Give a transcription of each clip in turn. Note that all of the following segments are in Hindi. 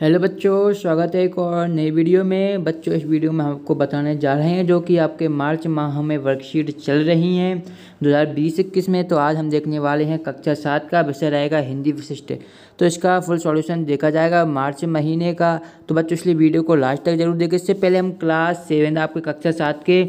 हेलो बच्चों स्वागत है एक और नई वीडियो में बच्चों इस वीडियो में हम आपको बताने जा रहे हैं जो कि आपके मार्च माह में वर्कशीट चल रही हैं 2020 इक्कीस में तो आज हम देखने वाले हैं कक्षा सात का विषय रहेगा हिंदी विशिष्ट तो इसका फुल सॉल्यूशन देखा जाएगा मार्च महीने का तो बच्चों इसलिए वीडियो को लास्ट तक जरूर देखें इससे पहले हम क्लास सेवन आपके कक्षा सात के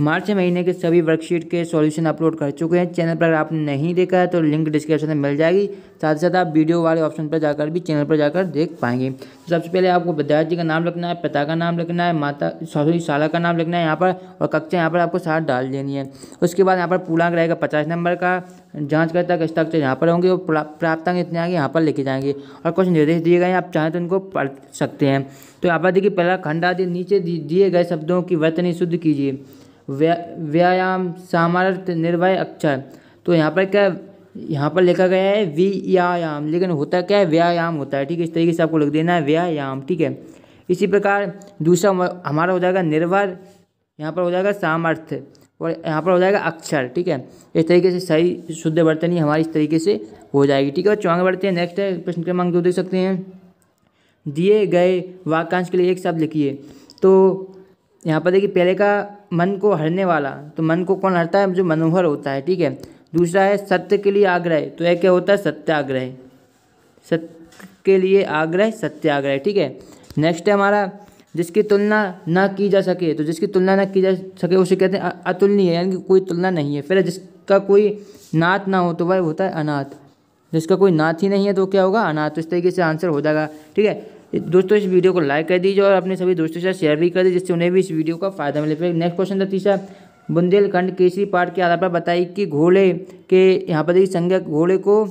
मार्च महीने के सभी वर्कशीट के सॉल्यूशन अपलोड कर चुके हैं चैनल पर अगर आपने नहीं देखा है तो लिंक डिस्क्रिप्शन में मिल जाएगी साथ ही साथ आप वीडियो वाले ऑप्शन पर जाकर भी चैनल पर जाकर देख पाएंगे तो सबसे पहले आपको विद्यार्थी का नाम लिखना है पिता का नाम लिखना है माता सॉरी शाला का नाम लिखना है यहाँ पर और कक्षा यहाँ पर आपको साथ डाल देनी है उसके बाद यहाँ पर पूर्णांक रहेगा पचास नंबर का जाँच करता के स्ट्रक्चर यहाँ पर होंगे और प्राप्तांक इतने आगे यहाँ पर लिखे जाएंगे और कुछ निर्देश दिए गए हैं आप चाहें तो उनको पढ़ सकते हैं तो यहाँ पर देखिए पहला खंड आदि नीचे दिए गए शब्दों की वर्तनी शुद्ध कीजिए व्यायाम सामर्थ्य निर्भय अक्षर तो यहाँ पर क्या यहाँ पर लिखा गया है व्यायाम लेकिन होता क्या है व्यायाम होता है ठीक है इस तरीके से आपको लिख देना है व्यायाम ठीक है इसी प्रकार दूसरा हमारा हो जाएगा निर्भर यहाँ पर हो जाएगा सामर्थ्य और यहाँ पर हो जाएगा अक्षर ठीक है इस तरीके से सही शुद्ध वर्तनी हमारी इस तरीके से हो जाएगी ठीक है चौंगे बढ़ते हैं नेक्स्ट है प्रश्न क्रमांक दो देख सकते हैं दिए गए वाक्यांश के लिए एक शब्द लिखिए तो यहाँ पर देखिए पहले का मन को हरने वाला तो मन को कौन हरता है जो मनोहर होता है ठीक है दूसरा है सत्य के लिए आग्रह तो यह क्या होता है सत्याग्रह सत्य के लिए आग्रह सत्याग्रह ठीक है नेक्स्ट है हमारा जिसकी तुलना ना की जा सके तो जिसकी तुलना ना की जा सके उसे कहते हैं अतुलनीय यानी कि कोई तुलना नहीं है फिर जिसका कोई नात ना हो तो वह होता है अनाथ जिसका कोई नाथ ही नहीं है तो क्या होगा अनाथ तो इस तरीके से आंसर हो जाएगा ठीक है दोस्तों इस वीडियो को लाइक कर दीजिए और अपने सभी दोस्तों के साथ शेयर भी कर दीजिए जिससे उन्हें भी इस वीडियो का फायदा मिले फिर नेक्स्ट क्वेश्चन था तीसरा बुंदेलखंड केसरी पार्ट के आधार पर बताइए कि घोड़े के यहाँ पर देखिए संज्ञा घोड़े को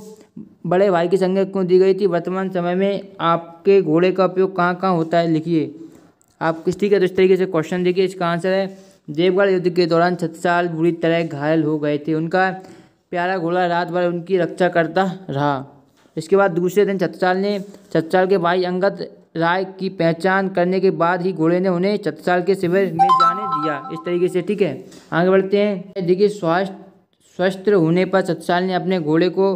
बड़े भाई की संज्ञा क्यों दी गई थी वर्तमान समय में आपके घोड़े का उपयोग कहाँ कहाँ होता है लिखिए आप किस तरीके तो इस तरीके से क्वेश्चन देखिए इसका आंसर है देवगढ़ युद्ध के दौरान छत साल बुरी तरह घायल हो गए थे उनका प्यारा घोड़ा रात भर उनकी रक्षा करता रहा इसके बाद दूसरे दिन छत्रसाल ने छत्रसाल के भाई अंगद राय की पहचान करने के बाद ही घोड़े ने उन्हें छत्रसाल के शिविर में जाने दिया इस तरीके से ठीक है आगे बढ़ते हैं देखिए स्वास्थ्य स्वस्थ होने पर छत्रसाल ने अपने घोड़े को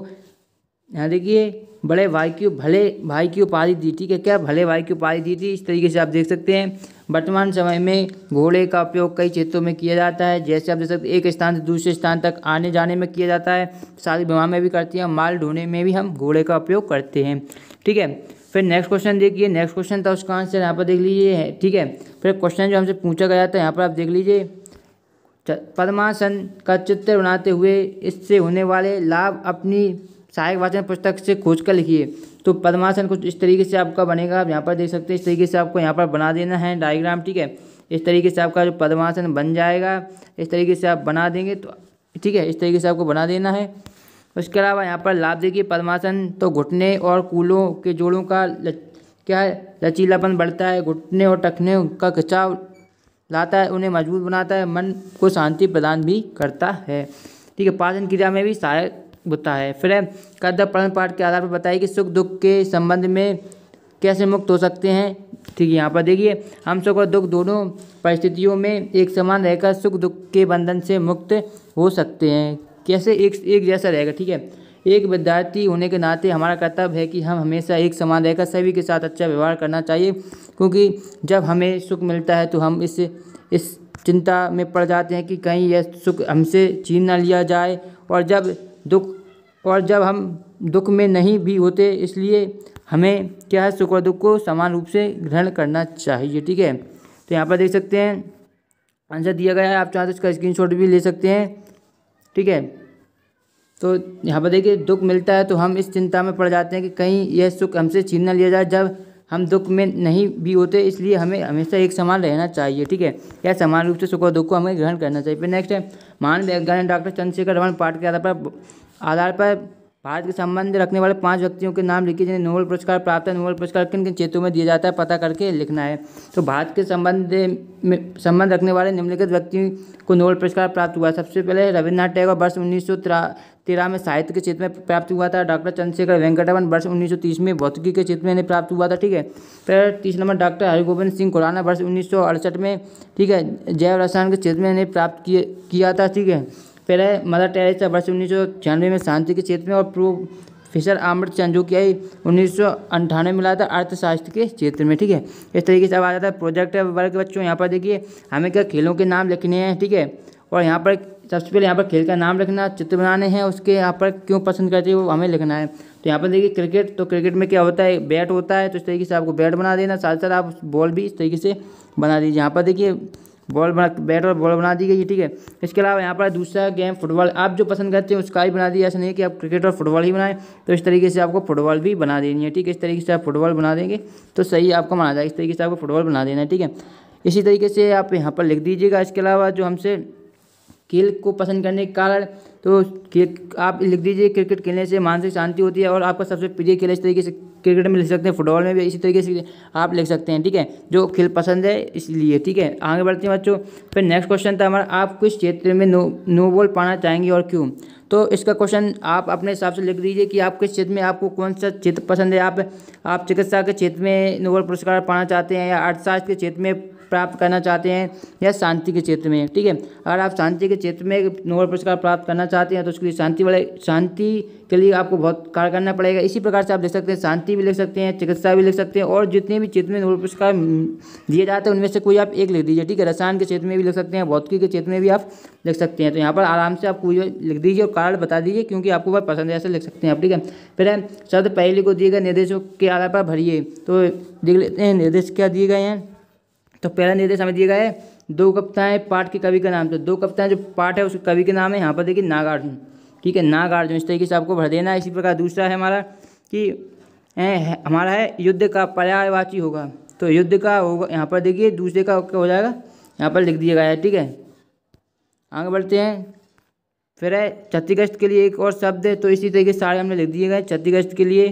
यहाँ देखिए बड़े भाई की भले भाई की उपाधि दी ठीक है क्या भले भाई की उपाधि दी थी इस तरीके से आप देख सकते हैं वर्तमान समय में घोड़े का उपयोग कई क्षेत्रों में किया जाता है जैसे आप देख सकते एक स्थान से दूसरे स्थान तक आने जाने में किया जाता है शादी विवाह में भी करते हैं माल ढोने में भी हम घोड़े का उपयोग करते हैं ठीक है फिर नेक्स्ट क्वेश्चन देखिए नेक्स्ट क्वेश्चन था उसका आंसर यहाँ पर देख लीजिए ठीक है फिर क्वेश्चन जो हमसे पूछा गया था यहाँ पर आप देख लीजिए पद्मासन का चित्र बनाते हुए इससे होने वाले लाभ अपनी सहायक वाचन पुस्तक से खोज कर लिखिए तो पद्मासन कुछ इस तरीके से आपका बनेगा आप यहाँ पर देख सकते हैं इस तरीके से आपको यहाँ पर बना देना है डायग्राम ठीक है इस तरीके से आपका जो पद्मासन बन जाएगा इस तरीके से आप बना देंगे तो ठीक है इस तरीके से आपको बना देना है उसके अलावा यहाँ पर लाभ देखिए पद्मासन तो घुटने और कूलों के जोड़ों का क्या लचीलापन बढ़ता है घुटने और टखने का खिंचाव लाता है उन्हें मजबूत बनाता है मन को शांति प्रदान भी करता है ठीक है पाचन क्रिया में भी सहायक होता है फिर कद कर्तव्य पाठ के आधार पर बताइए कि सुख दुख के संबंध में कैसे मुक्त हो सकते हैं ठीक है यहाँ पर देखिए हम सुख और दुख दोनों परिस्थितियों में एक समान रहकर सुख दुख के बंधन से मुक्त हो सकते हैं कैसे एक एक जैसा रहेगा ठीक है एक विद्यार्थी होने के नाते हमारा कर्तव्य है कि हम हमेशा एक समान रहकर सभी के साथ अच्छा व्यवहार करना चाहिए क्योंकि जब हमें सुख मिलता है तो हम इस इस चिंता में पड़ जाते हैं कि कहीं यह सुख हमसे छीन ना लिया जाए और जब दुख और जब हम दुख में नहीं भी होते इसलिए हमें क्या है सुख और दुख को समान रूप से ग्रहण करना चाहिए ठीक है तो यहाँ पर देख सकते हैं आंसर दिया गया है आप चाहते तो इसका स्क्रीनशॉट भी ले सकते हैं ठीक है तो यहाँ पर देखिए दुख मिलता है तो हम इस चिंता में पड़ जाते हैं कि कहीं यह सुख हमसे छीन ना लिया जाए जब हम दुख में नहीं भी होते इसलिए हमें हमेशा एक समान रहना चाहिए ठीक है या समान रूप से सुख और दुख को हमें ग्रहण करना चाहिए फिर नेक्स्ट है महान वैज्ञानिक डॉक्टर चंद्रशेखर रमन पाठ के आधार पर आधार पर भारत के संबंध रखने वाले पांच व्यक्तियों के नाम लिखिए जिन्हें नोबल पुरस्कार प्राप्त है नोबल पुरस्कार किन किन क्षेत्रों में दिया जाता है पता करके लिखना है तो भारत के संबंध में संबंध रखने वाले निम्नलिखित व्यक्ति को नोबल पुरस्कार प्राप्त हुआ सबसे पहले रविन्द्रनाथ टैगोर वर्ष उन्नीस तेरह में साहित्य के क्षेत्र में प्राप्त हुआ था डॉक्टर चंद्रशेखर वेंकटवन वर्ष तीस में भौतिकी के क्षेत्र में इन्हें प्राप्त हुआ था ठीक है फिर तीसरे नंबर डॉक्टर हरिगोविंद सिंह खुराना वर्ष उन्नीस में ठीक है जैव रसायन के क्षेत्र में इन्हें प्राप्त किया था ठीक है फिर है मदर टेरेसा वर्ष उन्नीस सौ छियानवे में शांति के क्षेत्र में और प्रोफेसर आमृत चंद जो आई उन्नीस सौ अंठानवे में लाया था अर्थशास्त्र के क्षेत्र में ठीक है इस तरीके से अब आ जाता है प्रोजेक्ट वर्ग बच्चों यहाँ पर देखिए हमें क्या खेलों के नाम लिखने हैं ठीक है और यहाँ पर सबसे पहले यहाँ पर खेल का नाम लिखना चित्र बनाने हैं उसके यहाँ पर क्यों पसंद करते हैं वो हमें लिखना है तो यहाँ पर देखिए क्रिकेट तो क्रिकेट में क्या होता है बैट होता है तो इस तरीके से आपको बैट बना देना साथ साथ आप बॉल भी इस तरीके से बना दीजिए यहाँ पर देखिए बॉल बना बैट और बॉल बना दी गई है ठीक है इसके अलावा यहाँ पर दूसरा गेम फुटबॉल आप जो पसंद करते हैं उसका ही बना दिया ऐसा नहीं कि आप क्रिकेट और फुटबॉल ही बनाएं तो इस तरीके से आपको फुटबॉल भी बना देनी है ठीक है इस तरीके से आप फुटबॉल बना देंगे तो सही आपको माना जाएगा इस तरीके से आपको फुटबॉल बना देना है ठीक है इसी तरीके से आप यहाँ पर लिख दीजिएगा इसके अलावा जो हमसे खेल को पसंद करने के कारण तो आप लिख दीजिए क्रिकेट खेलने से मानसिक शांति होती है और आपका सबसे प्रिय खेल इस तरीके से क्रिकेट में लिख सकते हैं फुटबॉल में भी इसी तरीके से आप लिख सकते हैं ठीक है जो खेल पसंद है इसलिए ठीक है आगे बढ़ते हैं बच्चों फिर नेक्स्ट क्वेश्चन था हमारा आप किस क्षेत्र में नो नोबॉल पाना चाहेंगे और क्यों तो इसका क्वेश्चन आप अपने हिसाब से लिख दीजिए कि आप किस क्षेत्र में आपको कौन सा क्षेत्र पसंद है आप आप चिकित्सा के क्षेत्र में नोबल पुरस्कार पाना चाहते हैं या अर्थशास्त्र के क्षेत्र में प्राप्त करना चाहते हैं या शांति के क्षेत्र में ठीक है अगर आप शांति के क्षेत्र में नोबल पुरस्कार प्राप्त करना चाहते हैं तो उसके लिए शांति वाले शांति के लिए आपको बहुत कार्य करना पड़ेगा इसी प्रकार से आप देख सकते हैं शांति भी लिख सकते हैं चिकित्सा भी लिख सकते हैं और जितने भी क्षेत्र में नोबल पुरस्कार दिए जाते हैं उनमें से कोई आप एक लिख दीजिए ठीक है रसायन के क्षेत्र में भी लिख सकते हैं भौतिकी के क्षेत्र में भी आप लिख सकते हैं तो यहाँ पर आराम से आप कोई लिख दीजिए और कार्ड बता दीजिए क्योंकि आपको वह पसंद है ऐसे लिख सकते हैं आप ठीक है फिर शब्द पहले को दिए गए निर्देशों के आधार पर भरिए तो देख लेते हैं निर्देश क्या दिए गए हैं तो पहला निर्देश हमें दिया गया है दो कविताएं पाठ के कवि का नाम तो दो कविताएं जो पाठ है उसके कवि के नाम है यहाँ पर देखिए नागार्जुन ठीक है नागार्जुन इस तरीके से आपको भर देना है इसी प्रकार दूसरा है हमारा कि हमारा है युद्ध का पर्यायवाची होगा तो युद्ध का होगा यहाँ पर देखिए दूसरे का क्या हो जाएगा यहाँ पर लिख दिया गया है ठीक है आगे बढ़ते हैं फिर है छत्तीसगढ़ के लिए एक और शब्द है तो इसी तरीके से सारे हमने लिख दिए गए छत्तीसगढ़ के लिए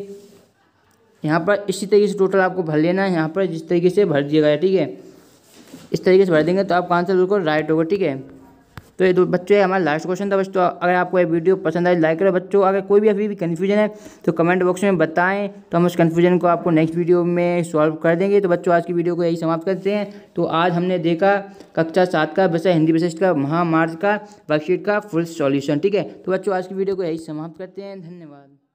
यहाँ पर इसी तरीके से टोटल आपको भर लेना है यहाँ पर जिस तरीके से भर दिया गया है ठीक है इस तरीके से भर देंगे तो आपका आंसर बिल्कुल राइट होगा ठीक है तो ये दो बच्चे हमारा लास्ट क्वेश्चन था बच्चों अगर आपको ये वीडियो पसंद आए लाइक करो बच्चों अगर कोई भी अभी भी कन्फ्यूजन है तो कमेंट बॉक्स में बताएं तो हम उस कन्फ्यूजन को आपको नेक्स्ट वीडियो में सॉल्व कर देंगे तो बच्चों आज की वीडियो को यही समाप्त करते हैं तो आज हमने देखा कक्षा सात का विषय हिंदी विशिष्ट का महामार्ग का वर्कशीट का फुल सॉल्यूशन ठीक है तो बच्चों आज की वीडियो को यही समाप्त करते हैं धन्यवाद